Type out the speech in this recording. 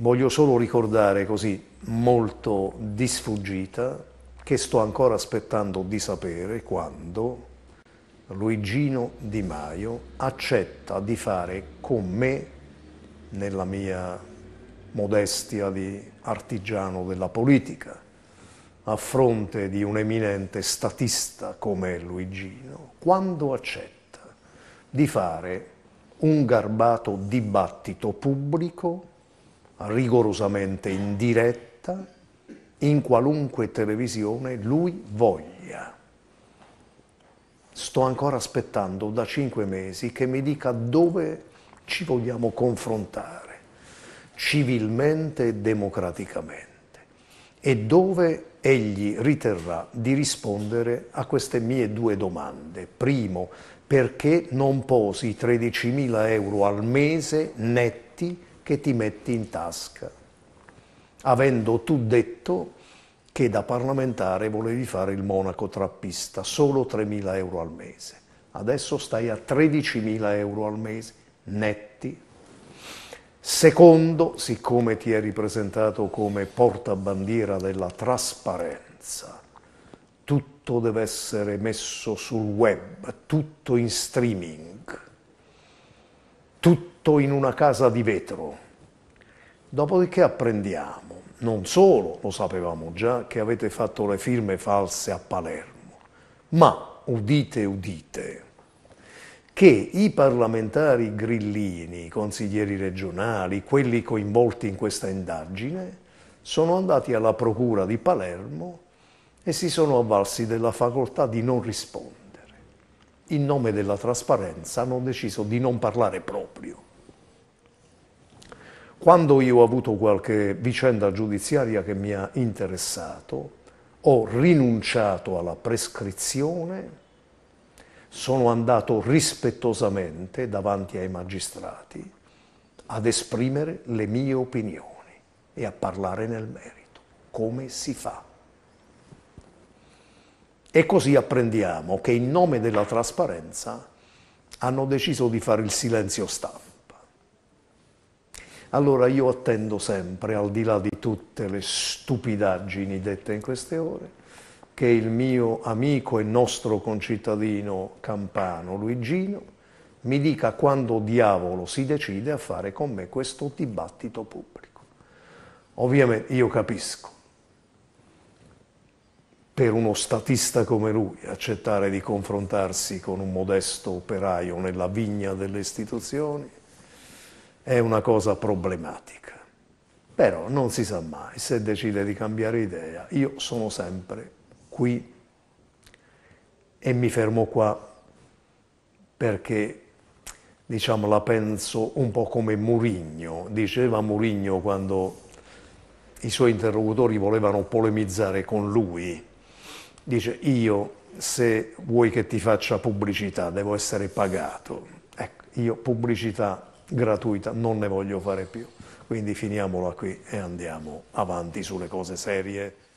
Voglio solo ricordare così molto di sfuggita che sto ancora aspettando di sapere quando Luigino Di Maio accetta di fare con me, nella mia modestia di artigiano della politica, a fronte di un eminente statista come Luigino, quando accetta di fare un garbato dibattito pubblico rigorosamente in diretta in qualunque televisione lui voglia. Sto ancora aspettando da cinque mesi che mi dica dove ci vogliamo confrontare, civilmente e democraticamente, e dove egli riterrà di rispondere a queste mie due domande. Primo, perché non posi 13.000 euro al mese netti che ti metti in tasca, avendo tu detto che da parlamentare volevi fare il monaco trappista, solo 3.000 euro al mese. Adesso stai a 13.000 euro al mese, netti. Secondo, siccome ti è ripresentato come portabandiera della trasparenza, tutto deve essere messo sul web, tutto in streaming, tutto fatto in una casa di vetro. Dopodiché apprendiamo, non solo, lo sapevamo già, che avete fatto le firme false a Palermo, ma, udite, udite, che i parlamentari grillini, i consiglieri regionali, quelli coinvolti in questa indagine, sono andati alla procura di Palermo e si sono avvalsi della facoltà di non rispondere. In nome della trasparenza hanno deciso di non parlare proprio. Quando io ho avuto qualche vicenda giudiziaria che mi ha interessato, ho rinunciato alla prescrizione, sono andato rispettosamente davanti ai magistrati ad esprimere le mie opinioni e a parlare nel merito. Come si fa? E così apprendiamo che in nome della trasparenza hanno deciso di fare il silenzio stampa. Allora io attendo sempre, al di là di tutte le stupidaggini dette in queste ore, che il mio amico e nostro concittadino campano Luigino mi dica quando diavolo si decide a fare con me questo dibattito pubblico. Ovviamente io capisco, per uno statista come lui accettare di confrontarsi con un modesto operaio nella vigna delle istituzioni è una cosa problematica. Però non si sa mai, se decide di cambiare idea, io sono sempre qui e mi fermo qua perché diciamo, la penso un po' come Murigno, diceva Murigno quando i suoi interlocutori volevano polemizzare con lui, dice io se vuoi che ti faccia pubblicità devo essere pagato, ecco, io pubblicità gratuita, non ne voglio fare più. Quindi finiamola qui e andiamo avanti sulle cose serie.